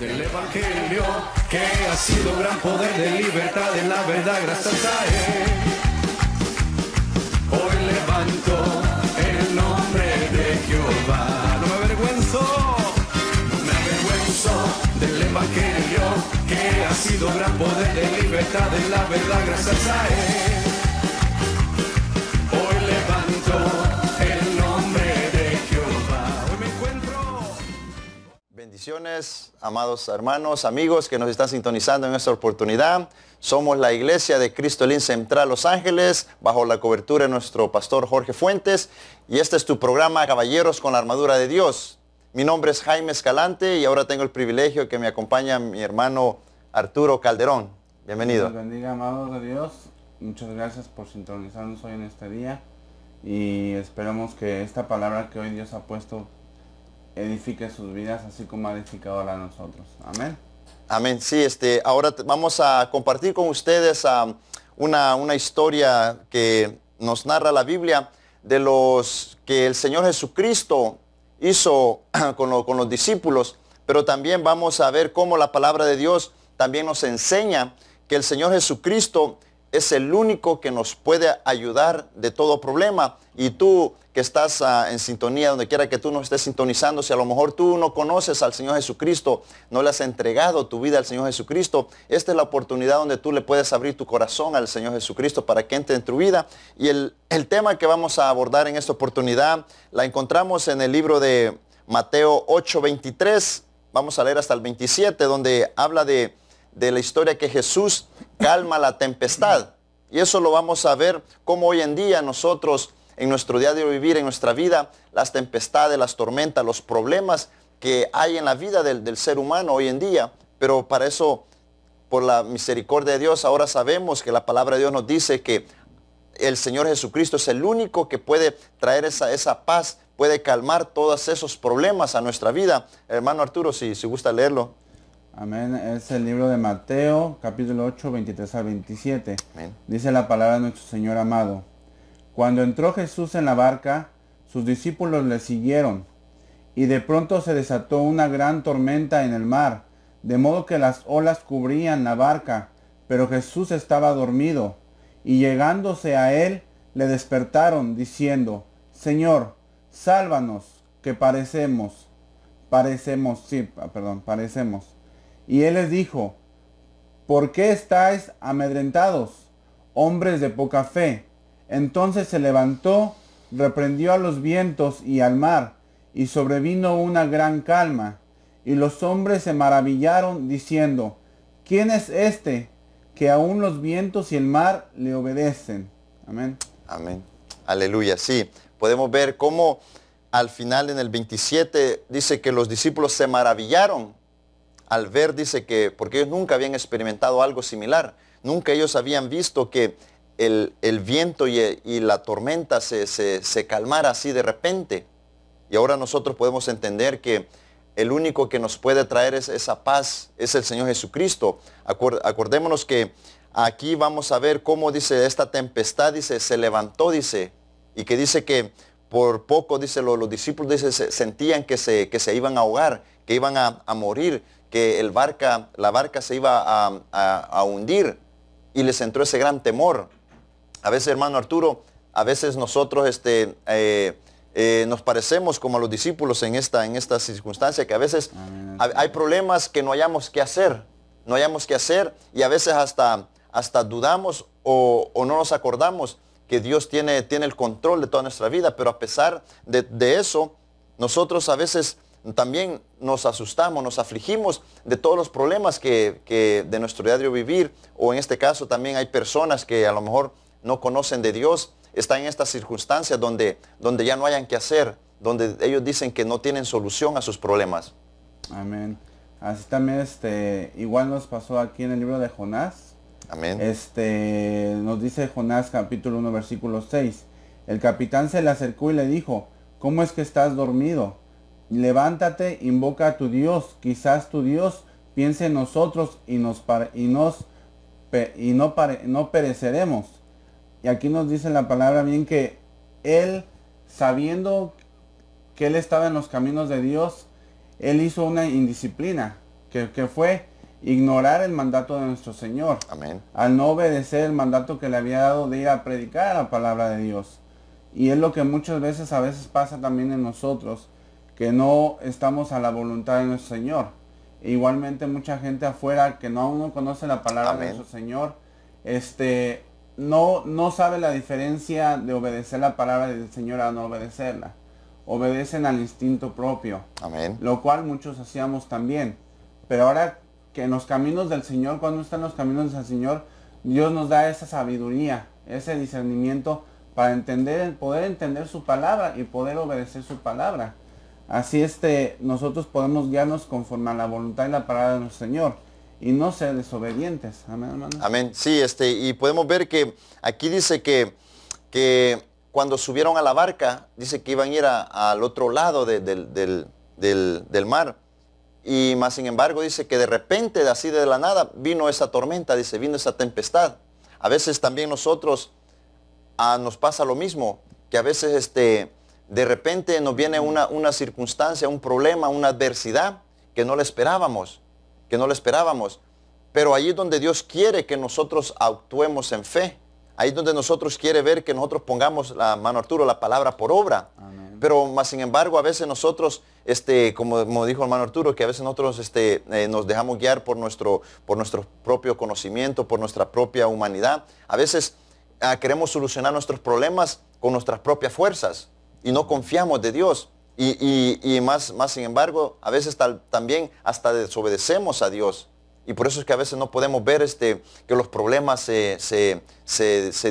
del Evangelio, que ha sido gran poder de libertad en la verdad, gracias a Él. Hoy levanto el nombre de Jehová. No me avergüenzo, me avergüenzo del Evangelio, que ha sido gran poder de libertad en la verdad, gracias a Él. Bendiciones, amados hermanos, amigos que nos están sintonizando en esta oportunidad. Somos la Iglesia de Cristo Central Los Ángeles, bajo la cobertura de nuestro pastor Jorge Fuentes. Y este es tu programa Caballeros con la Armadura de Dios. Mi nombre es Jaime Escalante y ahora tengo el privilegio que me acompaña mi hermano Arturo Calderón. Bienvenido. bendiga, amados de Dios. Muchas gracias por sintonizarnos hoy en este día y esperamos que esta palabra que hoy Dios ha puesto edifique sus vidas así como ha edificado a nosotros. Amén. Amén. Sí, este, ahora vamos a compartir con ustedes una, historia que nos narra la Biblia de los que el Señor Jesucristo hizo con, con los discípulos, pero también vamos a ver cómo la palabra de Dios también nos enseña que el Señor Jesucristo es el único que nos puede ayudar de todo problema. Y tú que estás ah, en sintonía, donde quiera que tú nos estés sintonizando, si a lo mejor tú no conoces al Señor Jesucristo, no le has entregado tu vida al Señor Jesucristo, esta es la oportunidad donde tú le puedes abrir tu corazón al Señor Jesucristo para que entre en tu vida. Y el, el tema que vamos a abordar en esta oportunidad la encontramos en el libro de Mateo 8, 23. Vamos a leer hasta el 27, donde habla de de la historia que Jesús calma la tempestad. Y eso lo vamos a ver como hoy en día nosotros, en nuestro día hoy vivir, en nuestra vida, las tempestades, las tormentas, los problemas que hay en la vida del, del ser humano hoy en día. Pero para eso, por la misericordia de Dios, ahora sabemos que la palabra de Dios nos dice que el Señor Jesucristo es el único que puede traer esa, esa paz, puede calmar todos esos problemas a nuestra vida. Hermano Arturo, si, si gusta leerlo. Amén. Es el libro de Mateo, capítulo 8, 23 al 27. Dice la palabra de nuestro Señor amado. Cuando entró Jesús en la barca, sus discípulos le siguieron, y de pronto se desató una gran tormenta en el mar, de modo que las olas cubrían la barca, pero Jesús estaba dormido, y llegándose a él, le despertaron, diciendo, Señor, sálvanos, que parecemos, parecemos, sí, ah, perdón, parecemos. Y él les dijo, ¿por qué estáis amedrentados, hombres de poca fe? Entonces se levantó, reprendió a los vientos y al mar, y sobrevino una gran calma. Y los hombres se maravillaron, diciendo, ¿quién es este que aún los vientos y el mar le obedecen? Amén. Amén. Aleluya. Sí, podemos ver cómo al final en el 27 dice que los discípulos se maravillaron al ver, dice que, porque ellos nunca habían experimentado algo similar, nunca ellos habían visto que el, viento y, la tormenta se, se, calmara así de repente. Y ahora nosotros podemos entender que el único que nos puede traer esa paz es el Señor Jesucristo. acordémonos que aquí vamos a ver cómo dice esta tempestad, dice, se levantó, dice, y que dice que por poco, dice, los, los discípulos dice, se, sentían que se, iban a ahogar, que iban a, a morir que el barca, la barca se iba a, hundir y les entró ese gran temor. A veces, hermano Arturo, a veces nosotros este, eh, eh, nos parecemos como a los discípulos en esta, en circunstancia, que a veces hay problemas que no hayamos que hacer, no hayamos que hacer y a veces hasta, hasta dudamos o, no nos acordamos que Dios tiene, tiene el control de toda nuestra vida, pero a pesar de eso, nosotros a veces también nos asustamos, nos afligimos de todos los problemas que, de nuestro diario vivir, o en este caso también hay personas que a lo mejor no conocen de Dios, están en estas circunstancias donde, donde ya no hayan que hacer, donde ellos dicen que no tienen solución a sus problemas. Amén. Así también este, igual nos pasó aquí en el libro de Jonás. Amén. Este, nos dice Jonás capítulo 1 versículo 6. El capitán se le acercó y le dijo, ¿cómo es que estás dormido? Levántate, invoca a tu Dios, quizás tu Dios piense en nosotros y, nos y, nos y no, no pereceremos. Y aquí nos dice la palabra bien que él, sabiendo que él estaba en los caminos de Dios, él hizo una indisciplina, que, que fue ignorar el mandato de nuestro Señor. Amén. Al no obedecer el mandato que le había dado de ir a predicar la palabra de Dios. Y es lo que muchas veces a veces pasa también en nosotros que no estamos a la voluntad de nuestro Señor. E igualmente mucha gente afuera que no aún no conoce la palabra de nuestro Señor, este, no, no sabe la diferencia de obedecer la palabra del Señor a no obedecerla. Obedecen al instinto propio. Amén. Lo cual muchos hacíamos también. Pero ahora que en los caminos del Señor, cuando están los caminos del Señor, Dios nos da esa sabiduría, ese discernimiento para entender, poder entender su palabra y poder obedecer su palabra. Así este, nosotros podemos guiarnos conforme a la voluntad y la palabra del Señor y no ser desobedientes. Amén, hermano. Amén. Sí, este, y podemos ver que aquí dice que, que cuando subieron a la barca, dice que iban a ir al otro lado del, mar. Y más sin embargo dice que de repente, así de la nada, vino esa tormenta, dice, vino esa tempestad. A veces también nosotros ah, nos pasa lo mismo, que a veces este, de repente nos viene una, circunstancia, un problema, una adversidad que no le esperábamos, que no le esperábamos. Pero ahí es donde Dios quiere que nosotros actuemos en fe. Ahí es donde nosotros quiere ver que nosotros pongamos la mano Arturo, la palabra por obra. Pero más sin embargo, a veces nosotros, este, como, dijo el hermano Arturo, que a veces nosotros este, eh, nos dejamos guiar por nuestro, por nuestro propio conocimiento, por nuestra propia humanidad. A veces ah, queremos solucionar nuestros problemas con nuestras propias fuerzas y no confiamos de Dios. Y, más, más sin embargo, a veces tal, también hasta desobedecemos a Dios. Y por eso es que a veces no podemos ver este, que los problemas se,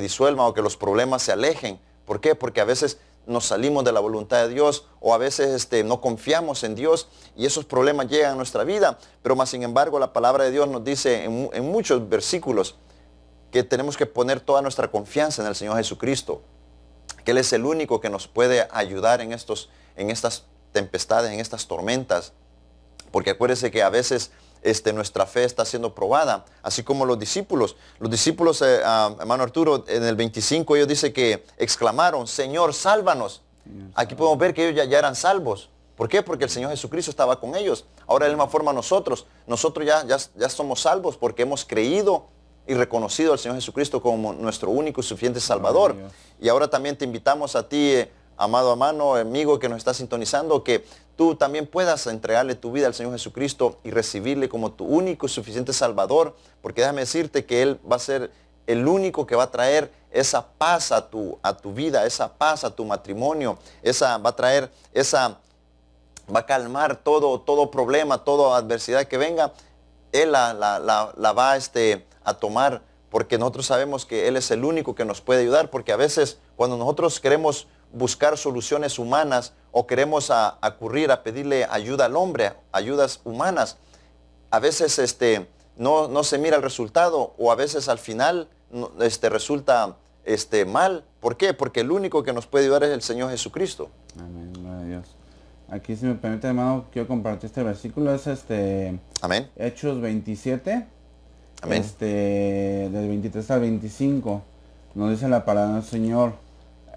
disuelvan o que los problemas se alejen. ¿Por qué? Porque a veces nos salimos de la voluntad de Dios o a veces este, no confiamos en Dios y esos problemas llegan a nuestra vida. Pero más sin embargo la palabra de Dios nos dice en, en muchos versículos que tenemos que poner toda nuestra confianza en el Señor Jesucristo que Él es el único que nos puede ayudar en, estos, en estas tempestades, en estas tormentas. Porque acuérdense que a veces este, nuestra fe está siendo probada, así como los discípulos. Los discípulos, eh, ah, hermano Arturo, en el 25 ellos dice que exclamaron, Señor, sálvanos. Aquí podemos ver que ellos ya, ya eran salvos. ¿Por qué? Porque el Señor Jesucristo estaba con ellos. Ahora de la misma forma nosotros, nosotros ya, ya, ya somos salvos porque hemos creído y reconocido al Señor Jesucristo como nuestro único y suficiente Salvador. y ahora también te invitamos a ti, eh, amado hermano, amigo que nos está sintonizando, que tú también puedas entregarle tu vida al Señor Jesucristo y recibirle como tu único y suficiente Salvador, porque déjame decirte que Él va a ser el único que va a traer esa paz a tu, a tu vida, esa paz a tu matrimonio, esa va a traer esa va a calmar todo, todo problema, toda adversidad que venga, él la, va este, a tomar porque nosotros sabemos que Él es el único que nos puede ayudar, porque a veces cuando nosotros queremos buscar soluciones humanas o queremos acurrir a pedirle ayuda al hombre, ayudas humanas, a veces este, no, se mira el resultado o a veces al final este, resulta este, mal. ¿Por qué? Porque el único que nos puede ayudar es el Señor Jesucristo. Amén, Dios. Aquí si me permite hermano, quiero compartir este versículo, es este Amén. Hechos 27, Amén. este del 23 al 25, nos dice la palabra del Señor,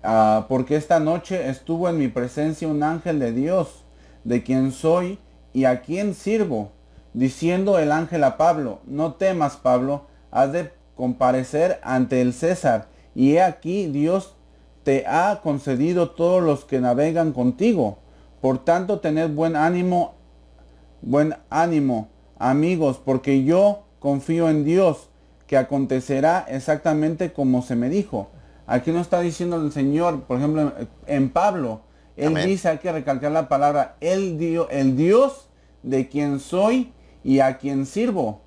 ah, porque esta noche estuvo en mi presencia un ángel de Dios, de quien soy y a quien sirvo, diciendo el ángel a Pablo, no temas Pablo, has de comparecer ante el César, y he aquí Dios te ha concedido todos los que navegan contigo. Por tanto, tened buen ánimo, buen ánimo, amigos, porque yo confío en Dios, que acontecerá exactamente como se me dijo. Aquí no está diciendo el Señor, por ejemplo, en Pablo, él dice, hay que recalcar la palabra, el, Dios, el Dios de quien soy y a quien sirvo.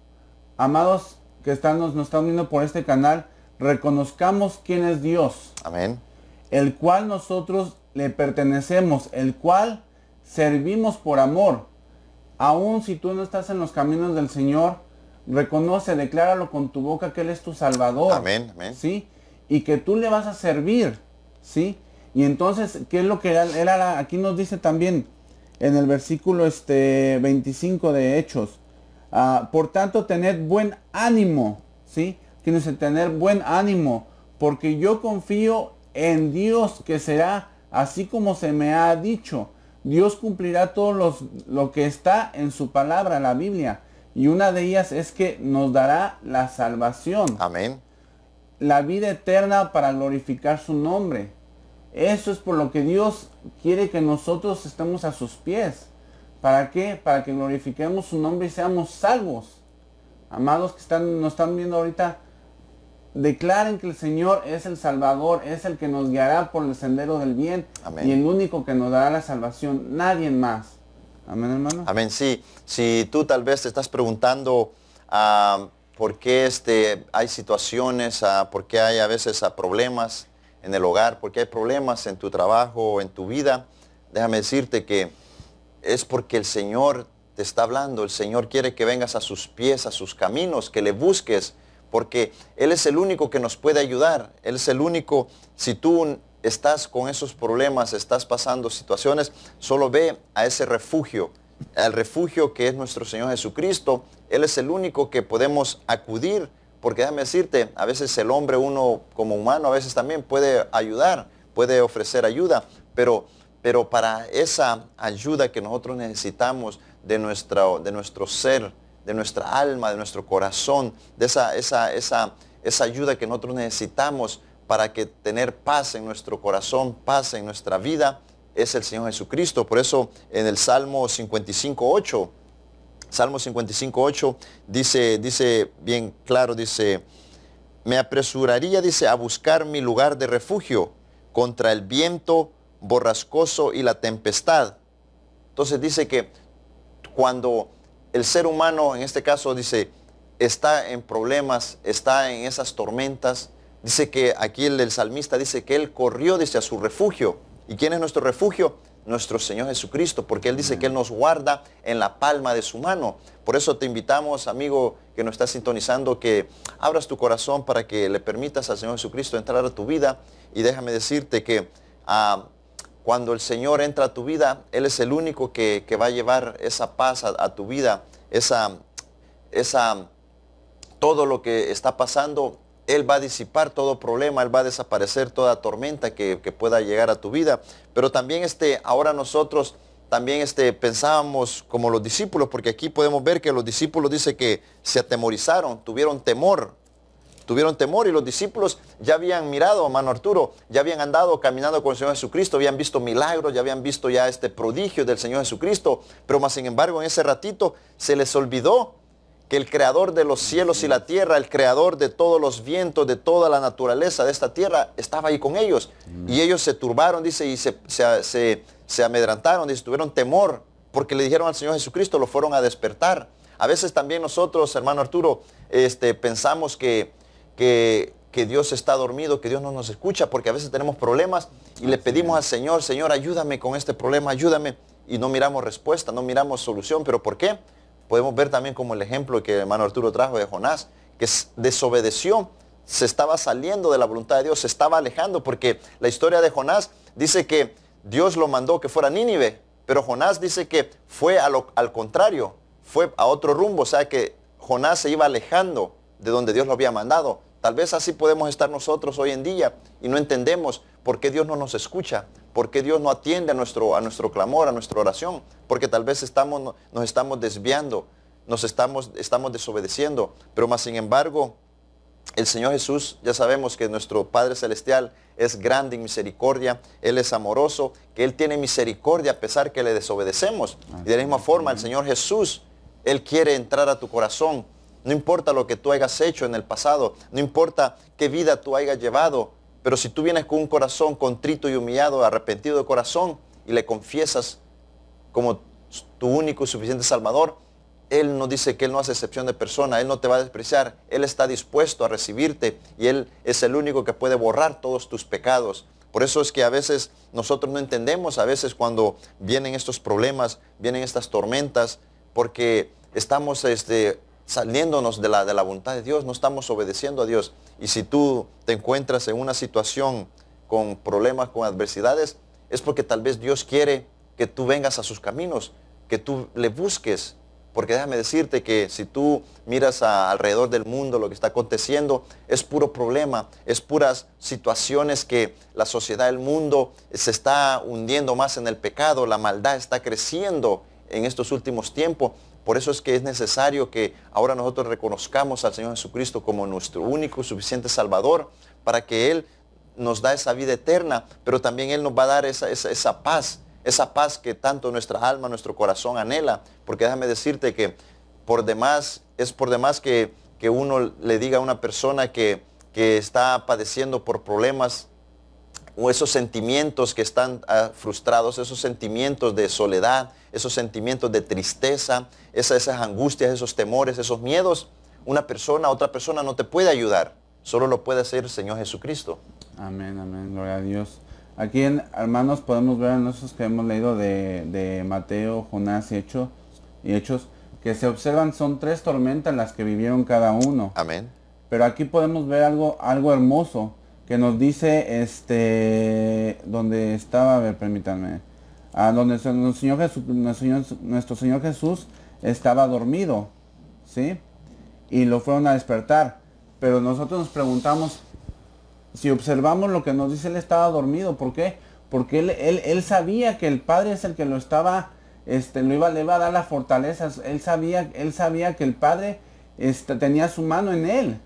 Amados que están, nos, nos están viendo por este canal, reconozcamos quién es Dios. Amén. El cual nosotros le pertenecemos, el cual servimos por amor. Aun si tú no estás en los caminos del Señor, reconoce, decláralo con tu boca que Él es tu Salvador. Amén, amén. ¿Sí? Y que tú le vas a servir, ¿sí? Y entonces, ¿qué es lo que era Aquí nos dice también en el versículo este, 25 de Hechos. Ah, por tanto, tened buen ánimo, ¿sí? Tienes que tener buen ánimo, porque yo confío en Dios que será así como se me ha dicho. Dios cumplirá todo los, lo que está en su palabra, la Biblia. Y una de ellas es que nos dará la salvación. Amén. La vida eterna para glorificar su nombre. Eso es por lo que Dios quiere que nosotros estemos a sus pies. ¿Para qué? Para que glorifiquemos su nombre y seamos salvos. Amados que están, nos están viendo ahorita, Declaren que el Señor es el Salvador, es el que nos guiará por el sendero del bien y el único que nos dará la salvación, nadie más. Amén, hermano. Amén, sí. Si tú tal vez te estás preguntando ah, por qué este, hay situaciones, ah, por qué hay a veces ah, problemas en el hogar, por qué hay problemas en tu trabajo, en tu vida, déjame decirte que es porque el Señor te está hablando, el Señor quiere que vengas a sus pies, a sus caminos, que le busques porque Él es el único que nos puede ayudar. Él es el único, si tú estás con esos problemas, estás pasando situaciones, solo ve a ese refugio, al refugio que es nuestro Señor Jesucristo. Él es el único que podemos acudir, porque déjame decirte, a veces el hombre, uno como humano, a veces también puede ayudar, puede ofrecer ayuda, pero, pero para esa ayuda que nosotros necesitamos de, de nuestro ser, de nuestra alma, de nuestro corazón, de esa, esa, esa, ayuda que nosotros necesitamos para que tener paz en nuestro corazón, paz en nuestra vida, es el Señor Jesucristo. Por eso en el Salmo 55.8, Salmo 55.8 dice, dice bien claro, dice, me apresuraría, dice, a buscar mi lugar de refugio contra el viento borrascoso y la tempestad. Entonces dice que cuando el ser humano, en este caso, dice, está en problemas, está en esas tormentas. Dice que aquí el, salmista dice que él corrió, dice, a su refugio. ¿Y quién es nuestro refugio? nuestro Señor Jesucristo, porque Él dice que Él nos guarda en la palma de su mano. Por eso te invitamos, amigo que nos está sintonizando, que abras tu corazón para que le permitas al Señor Jesucristo entrar a tu vida. Y déjame decirte que a ah, cuando el Señor entra a tu vida, Él es el único que, va a llevar esa paz a, tu vida, esa, esa, todo lo que está pasando, Él va a disipar todo problema, Él va a desaparecer toda tormenta que, pueda llegar a tu vida. Pero también este, ahora nosotros también este, pensábamos como los discípulos, porque aquí podemos ver que los discípulos dice que se atemorizaron, tuvieron temor tuvieron temor y los discípulos ya habían mirado, hermano Arturo, ya habían andado caminando con el Señor Jesucristo, habían visto milagros, ya habían visto ya este prodigio del Señor Jesucristo, pero más sin embargo en ese ratito se les olvidó que el creador de los cielos y la tierra, el creador de todos los vientos, de toda la naturaleza de esta tierra, estaba ahí con ellos. Y mm. ellos se turbaron, dice, y se, amedrantaron, dice, tuvieron temor, porque le dijeron al Señor Jesucristo, lo fueron a despertar. A veces también nosotros, hermano Arturo, este, pensamos que que, Dios está dormido, que Dios no nos escucha, porque a veces tenemos problemas y le pedimos al Señor, Señor, ayúdame con este problema, ayúdame, y no miramos respuesta, no miramos solución, pero ¿por qué? Podemos ver también como el ejemplo que el hermano Arturo trajo de Jonás, que desobedeció, se estaba saliendo de la voluntad de Dios, se estaba alejando, porque la historia de Jonás dice que Dios lo mandó que fuera a Nínive, pero Jonás dice que fue al contrario, fue a otro rumbo, o sea que Jonás se iba alejando de donde Dios lo había mandado Tal vez así podemos estar nosotros hoy en día y no entendemos por qué Dios no nos escucha, por qué Dios no atiende a nuestro, a nuestro clamor, a nuestra oración, porque tal vez estamos, nos estamos desviando, nos estamos, estamos desobedeciendo. Pero más sin embargo, el Señor Jesús, ya sabemos que nuestro Padre Celestial es grande en misericordia, Él es amoroso, que Él tiene misericordia a pesar que le desobedecemos. Y de la misma forma, el Señor Jesús, Él quiere entrar a tu corazón no importa lo que tú hayas hecho en el pasado, no importa qué vida tú hayas llevado, pero si tú vienes con un corazón contrito y humillado, arrepentido de corazón, y le confiesas como tu único y suficiente Salvador, Él no dice que Él no hace excepción de persona, Él no te va a despreciar, Él está dispuesto a recibirte y Él es el único que puede borrar todos tus pecados. Por eso es que a veces nosotros no entendemos, a veces cuando vienen estos problemas, vienen estas tormentas, porque estamos este, saliéndonos de la, de la voluntad de Dios, no estamos obedeciendo a Dios. Y si tú te encuentras en una situación con problemas, con adversidades, es porque tal vez Dios quiere que tú vengas a sus caminos, que tú le busques. Porque déjame decirte que si tú miras alrededor del mundo lo que está aconteciendo, es puro problema, es puras situaciones que la sociedad, el mundo se está hundiendo más en el pecado, la maldad está creciendo en estos últimos tiempos por eso es que es necesario que ahora nosotros reconozcamos al Señor Jesucristo como nuestro único y suficiente Salvador para que Él nos da esa vida eterna, pero también Él nos va a dar esa, paz, esa paz que tanto nuestra alma, nuestro corazón anhela. Porque déjame decirte que por demás, es por demás que, que uno le diga a una persona que, que está padeciendo por problemas o esos sentimientos que están ah, frustrados, esos sentimientos de soledad, esos sentimientos de tristeza, esas, esas angustias, esos temores, esos miedos, una persona, otra persona no te puede ayudar. Solo lo puede hacer el Señor Jesucristo. Amén, amén, gloria a Dios. Aquí, en, hermanos, podemos ver en esos que hemos leído de, Mateo, Jonás y Hechos, Hechos, que se observan son tres tormentas las que vivieron cada uno. Amén. Pero aquí podemos ver algo, algo hermoso, que nos dice este donde estaba, a ver, permítanme, a ah, donde nuestro Señor Jesús, nuestro Señor Jesús estaba dormido, ¿sí? Y lo fueron a despertar. Pero nosotros nos preguntamos, si observamos lo que nos dice, él estaba dormido, ¿por qué? Porque él, él, sabía que el Padre es el que lo estaba, este, lo iba, le iba a dar las fortalezas, él sabía, él sabía que el Padre este, tenía su mano en él.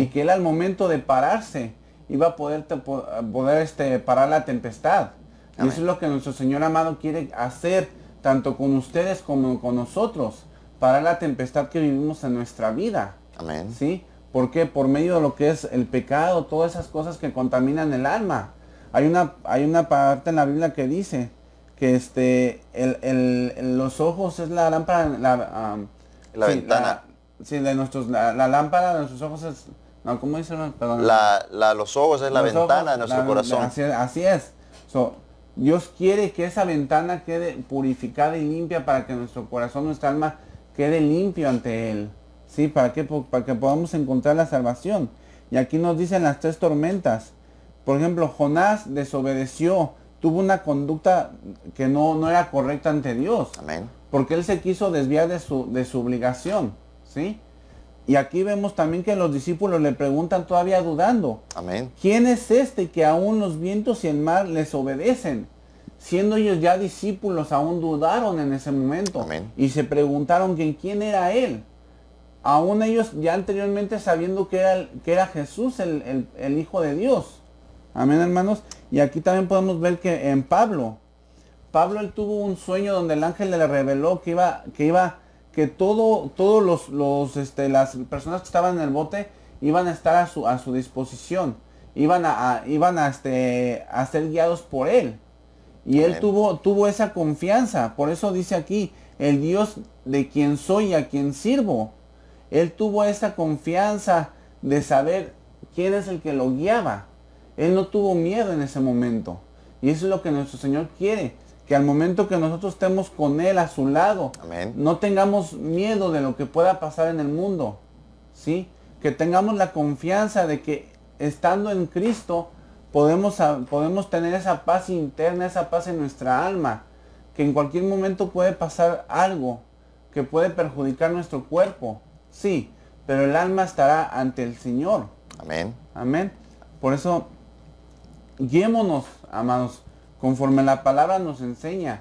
Y que era el momento de pararse, iba a poder, poder este, parar la tempestad. Y eso es lo que nuestro Señor amado quiere hacer, tanto con ustedes como con nosotros, para la tempestad que vivimos en nuestra vida. Amén. ¿Sí? Porque por medio de lo que es el pecado, todas esas cosas que contaminan el alma. Hay una, hay una parte en la Biblia que dice que este, los ojos es la lámpara, la, ventana. sí, de nuestros, la lámpara de nuestros ojos es no, ¿cómo dice los ojos es la ventana de nuestro corazón. Así, es. Dios quiere que esa ventana quede purificada y limpia para que nuestro corazón, nuestra alma quede limpio ante Él. ¿Sí? ¿Para Para que podamos encontrar la salvación. Y aquí nos dicen las tres tormentas. Por ejemplo, Jonás desobedeció, tuvo una conducta que no, no era correcta ante Dios. Amén. Porque él se quiso desviar de su, de su obligación. ¿Sí? Y aquí vemos también que los discípulos le preguntan todavía dudando. Amén. ¿Quién es este que aún los vientos y el mar les obedecen? Siendo ellos ya discípulos, aún dudaron en ese momento. Amén. Y se preguntaron quién era él. Aún ellos ya anteriormente sabiendo que era, era Jesús, el, Hijo de Dios. Amén, hermanos. Y aquí también podemos ver que en Pablo, Pablo tuvo un sueño donde el ángel le reveló que iba, que iba que todo, todos los, los este, las personas que estaban en el bote iban a estar a su, a su disposición, iban a, iban este, a ser guiados por él. Y él tuvo, tuvo esa confianza, por eso dice aquí, el Dios de quien soy y a quien sirvo. Él tuvo esa confianza de saber quién es el que lo guiaba. Él no tuvo miedo en ese momento. Y eso es lo que nuestro Señor quiere, que al momento que nosotros estemos con Él a su lado, no tengamos miedo de lo que pueda pasar en el mundo, ¿sí? Que tengamos la confianza de que estando en Cristo podemos, podemos tener esa paz interna, esa paz en nuestra alma, que en cualquier momento puede pasar algo que puede perjudicar nuestro cuerpo, sí, pero el alma estará ante el Señor. Amén. Amén. Por eso, guiémonos, amados, conforme la palabra nos enseña.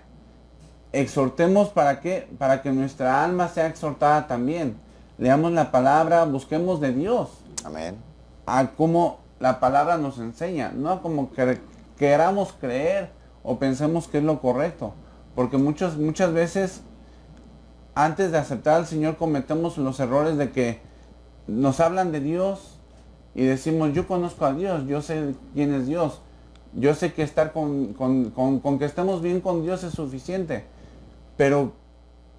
Exhortemos para que, para que nuestra alma sea exhortada también. Leamos la palabra, busquemos de Dios. Amén. A como la palabra nos enseña, no como queramos creer o pensemos que es lo correcto. Porque muchas, muchas veces antes de aceptar al Señor cometemos los errores de que nos hablan de Dios y decimos, yo conozco a Dios, yo sé quién es Dios. Yo sé que estar con, con, que estemos bien con Dios es suficiente. Pero,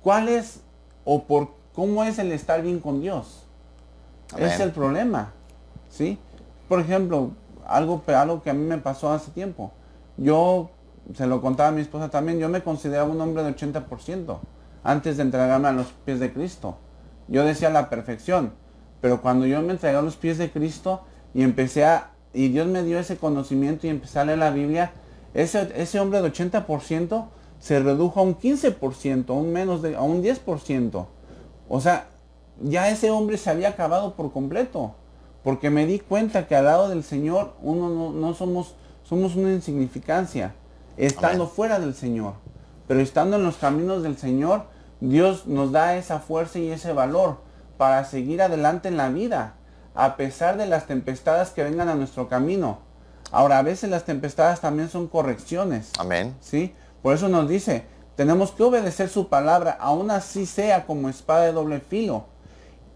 ¿cuál es o por cómo es el estar bien con Dios? Es el problema. ¿Sí? Por ejemplo, algo, algo que a mí me pasó hace tiempo. Yo, se lo contaba a mi esposa también, yo me consideraba un hombre de 80% antes de entregarme a los pies de Cristo. Yo decía la perfección, pero cuando yo me entregué a los pies de Cristo y empecé a, y Dios me dio ese conocimiento y empecé a leer la Biblia, ese, ese hombre de 80% se redujo a un 15%, a un menos de, a un 10%. O sea, ya ese hombre se había acabado por completo. Porque me di cuenta que al lado del Señor uno no, somos, somos una insignificancia, estando fuera del Señor. Pero estando en los caminos del Señor, Dios nos da esa fuerza y ese valor para seguir adelante en la vida a pesar de las tempestades que vengan a nuestro camino. Ahora, a veces las tempestades también son correcciones. Amén. ¿Sí? Por eso nos dice, tenemos que obedecer su palabra, aun así sea como espada de doble filo,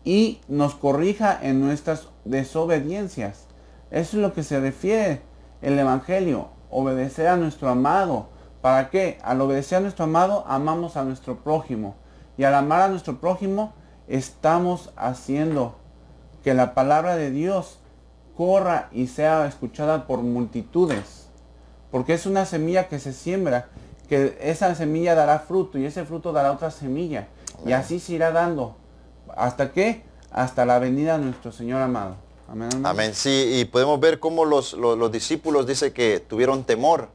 y nos corrija en nuestras desobediencias. Eso es lo que se refiere el Evangelio, obedecer a nuestro amado. ¿Para qué? Al obedecer a nuestro amado, amamos a nuestro prójimo. Y al amar a nuestro prójimo, estamos haciendo que la palabra de Dios corra y sea escuchada por multitudes, porque es una semilla que se siembra, que esa semilla dará fruto y ese fruto dará otra semilla, y así se irá dando. ¿Hasta qué? Hasta la venida de nuestro Señor amado. Amén. Amén. Sí, y podemos ver cómo los, discípulos dice que tuvieron temor,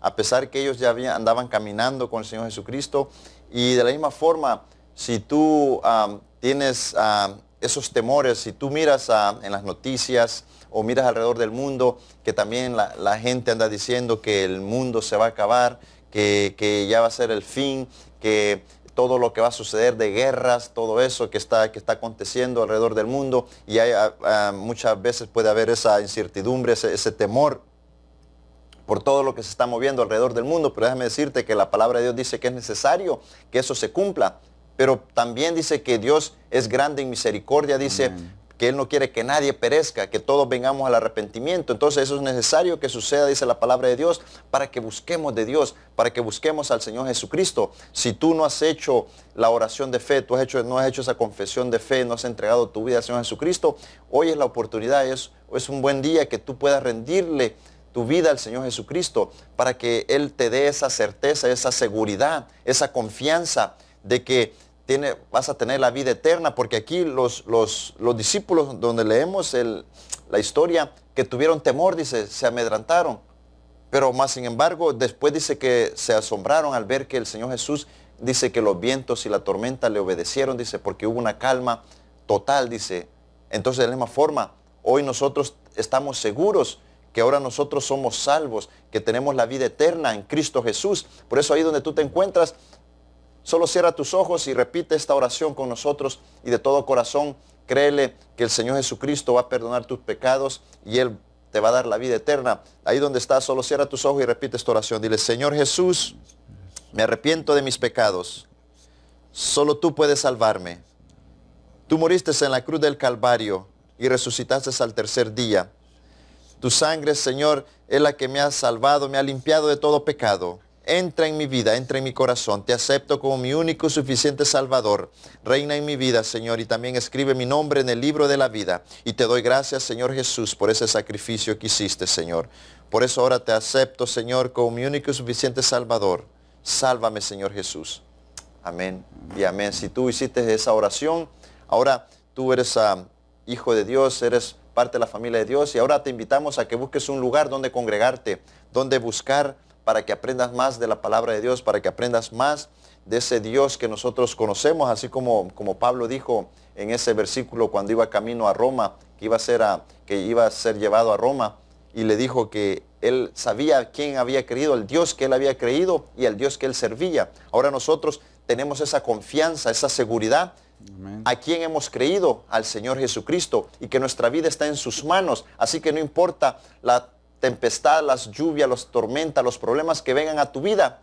a pesar que ellos ya andaban caminando con el Señor Jesucristo. Y de la misma forma, si tú tienes esos temores, si tú miras ah, en las noticias o miras alrededor del mundo, que también la, gente anda diciendo que el mundo se va a acabar, que, ya va a ser el fin, que todo lo que va a suceder de guerras, todo eso que está, que está aconteciendo alrededor del mundo y ah, ah, muchas veces puede haber esa incertidumbre, ese, temor por todo lo que se está moviendo alrededor del mundo, pero déjame decirte que la palabra de Dios dice que es necesario que eso se cumpla pero también dice que Dios es grande en misericordia, dice que Él no quiere que nadie perezca, que todos vengamos al arrepentimiento. Entonces eso es necesario que suceda, dice la palabra de Dios, para que busquemos de Dios, para que busquemos al Señor Jesucristo. Si tú no has hecho la oración de fe, tú has hecho, no has hecho esa confesión de fe, no has entregado tu vida al Señor Jesucristo, hoy es la oportunidad, es un buen día que tú puedas rendirle tu vida al Señor Jesucristo, para que Él te dé esa certeza, esa seguridad, esa confianza de que tiene, vas a tener la vida eterna, porque aquí los, los, discípulos, donde leemos el, la historia, que tuvieron temor, dice, se amedrantaron. Pero más sin embargo, después dice que se asombraron al ver que el Señor Jesús dice que los vientos y la tormenta le obedecieron, dice, porque hubo una calma total, dice. Entonces, de la misma forma, hoy nosotros estamos seguros que ahora nosotros somos salvos, que tenemos la vida eterna en Cristo Jesús. Por eso ahí donde tú te encuentras, Solo cierra tus ojos y repite esta oración con nosotros y de todo corazón créele que el Señor Jesucristo va a perdonar tus pecados y Él te va a dar la vida eterna. Ahí donde está solo cierra tus ojos y repite esta oración. Dile, Señor Jesús, me arrepiento de mis pecados. Solo tú puedes salvarme. Tú moriste en la cruz del Calvario y resucitaste al tercer día. Tu sangre, Señor, es la que me ha salvado, me ha limpiado de todo pecado. Entra en mi vida, entra en mi corazón, te acepto como mi único y suficiente Salvador. Reina en mi vida, Señor, y también escribe mi nombre en el libro de la vida. Y te doy gracias, Señor Jesús, por ese sacrificio que hiciste, Señor. Por eso ahora te acepto, Señor, como mi único y suficiente Salvador. Sálvame, Señor Jesús. Amén y amén. Si tú hiciste esa oración, ahora tú eres ah, hijo de Dios, eres parte de la familia de Dios y ahora te invitamos a que busques un lugar donde congregarte, donde buscar para que aprendas más de la palabra de Dios, para que aprendas más de ese Dios que nosotros conocemos, así como, como Pablo dijo en ese versículo cuando iba camino a Roma, que iba a, ser que iba a ser llevado a Roma, y le dijo que él sabía a quién había creído, el Dios que él había creído y al Dios que él servía. Ahora nosotros tenemos esa confianza, esa seguridad a quien hemos creído, al Señor Jesucristo, y que nuestra vida está en sus manos. Así que no importa la tempestad, las lluvias, las tormentas, los problemas que vengan a tu vida,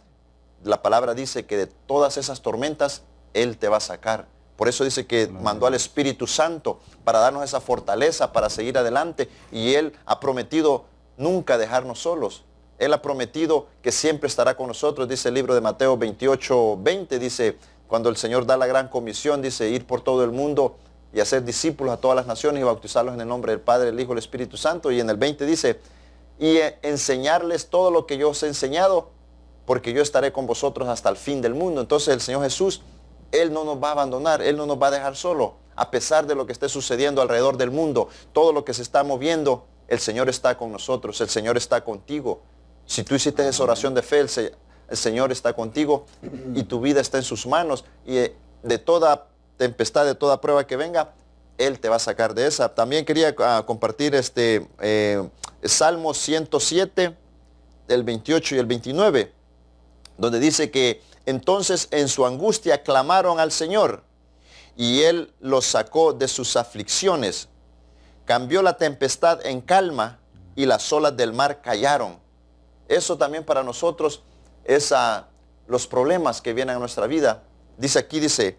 la palabra dice que de todas esas tormentas Él te va a sacar. Por eso dice que mandó al Espíritu Santo para darnos esa fortaleza, para seguir adelante. Y Él ha prometido nunca dejarnos solos. Él ha prometido que siempre estará con nosotros. Dice el libro de Mateo 28, 20. Dice, cuando el Señor da la gran comisión, dice, ir por todo el mundo y hacer discípulos a todas las naciones y bautizarlos en el nombre del Padre, el Hijo, el Espíritu Santo. Y en el 20 dice, y e enseñarles todo lo que yo os he enseñado, porque yo estaré con vosotros hasta el fin del mundo. Entonces el Señor Jesús, Él no nos va a abandonar, Él no nos va a dejar solo, a pesar de lo que esté sucediendo alrededor del mundo, todo lo que se está moviendo, el Señor está con nosotros, el Señor está contigo. Si tú hiciste esa oración de fe, el, Señor está contigo y tu vida está en sus manos y eh, de toda tempestad, de toda prueba que venga, Él te va a sacar de esa. También quería ah, compartir este... Eh, Salmo 107, el 28 y el 29, donde dice que entonces en su angustia clamaron al Señor y Él los sacó de sus aflicciones. Cambió la tempestad en calma y las olas del mar callaron. Eso también para nosotros es a los problemas que vienen a nuestra vida. Dice aquí, dice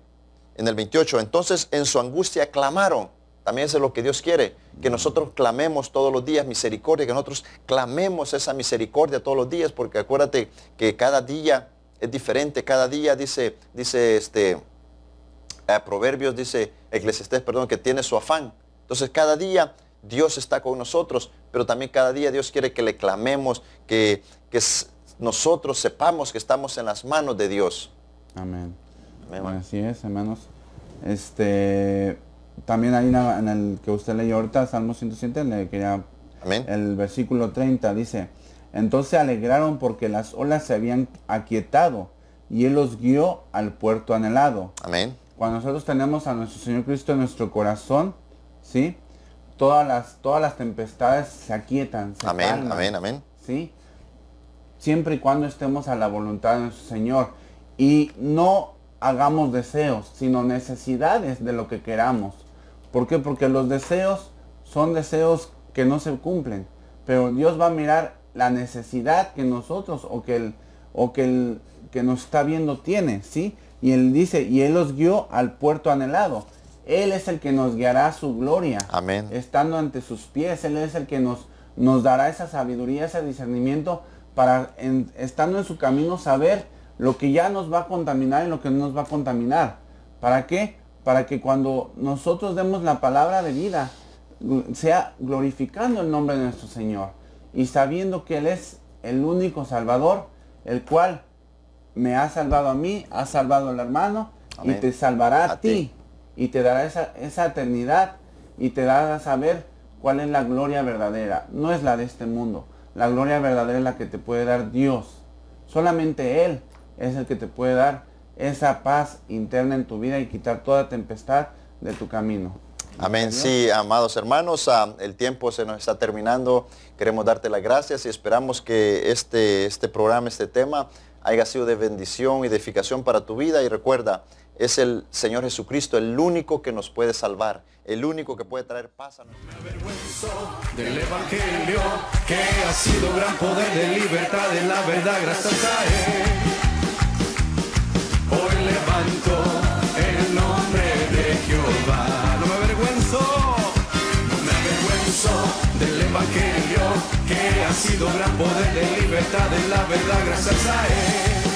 en el 28, entonces en su angustia clamaron también eso es lo que Dios quiere, que nosotros clamemos todos los días misericordia, que nosotros clamemos esa misericordia todos los días, porque acuérdate que cada día es diferente, cada día dice, dice este, eh, Proverbios, dice Eclesiastés, perdón, que tiene su afán. Entonces cada día Dios está con nosotros, pero también cada día Dios quiere que le clamemos, que, nosotros sepamos que estamos en las manos de Dios. Amén. Amén. Así es, hermanos. Este, también hay en el que usted leyó ahorita, Salmo 107, le quería, el versículo 30 dice, entonces alegraron porque las olas se habían aquietado y Él los guió al puerto anhelado. Amén. Cuando nosotros tenemos a nuestro Señor Cristo en nuestro corazón, ¿sí? Todas las, todas las tempestades se aquietan. amén, amén, amén. ¿Sí? Siempre y cuando estemos a la voluntad de nuestro Señor. Y no hagamos deseos, sino necesidades de lo que queramos. ¿Por qué? Porque los deseos son deseos que no se cumplen. Pero Dios va a mirar la necesidad que nosotros o que el, o que que nos está viendo tiene, ¿sí? Y Él dice, y Él los guió al puerto anhelado. Él es el que nos guiará a su gloria. Amén. Estando ante sus pies, Él es el que nos, nos dará esa sabiduría, ese discernimiento para, estando en su camino, saber lo que ya nos va a contaminar y lo que no nos va a contaminar. ¿Para qué? para que cuando nosotros demos la palabra de vida, sea glorificando el nombre de nuestro Señor y sabiendo que Él es el único Salvador, el cual me ha salvado a mí, ha salvado al hermano y te salvará a, ti y te dará esa, esa eternidad y te dará a saber cuál es la gloria verdadera. No es la de este mundo. La gloria verdadera es la que te puede dar Dios. Solamente Él es el que te puede dar esa paz interna en tu vida y quitar toda tempestad de tu camino. Amén. Sí, amados hermanos, ah, el tiempo se nos está terminando. Queremos darte las gracias y esperamos que este, este programa, este tema, haya sido de bendición y de edificación para tu vida. Y recuerda, es el Señor Jesucristo el único que nos puede salvar, el único que puede traer paz a nuestra del Evangelio, que ha sido gran poder de libertad la verdad, gracias Hoy levanto el nombre de Jehová, no me avergüenzo, me avergüenzo del Evangelio que ha sido gran poder de libertad en la verdad, gracias a él.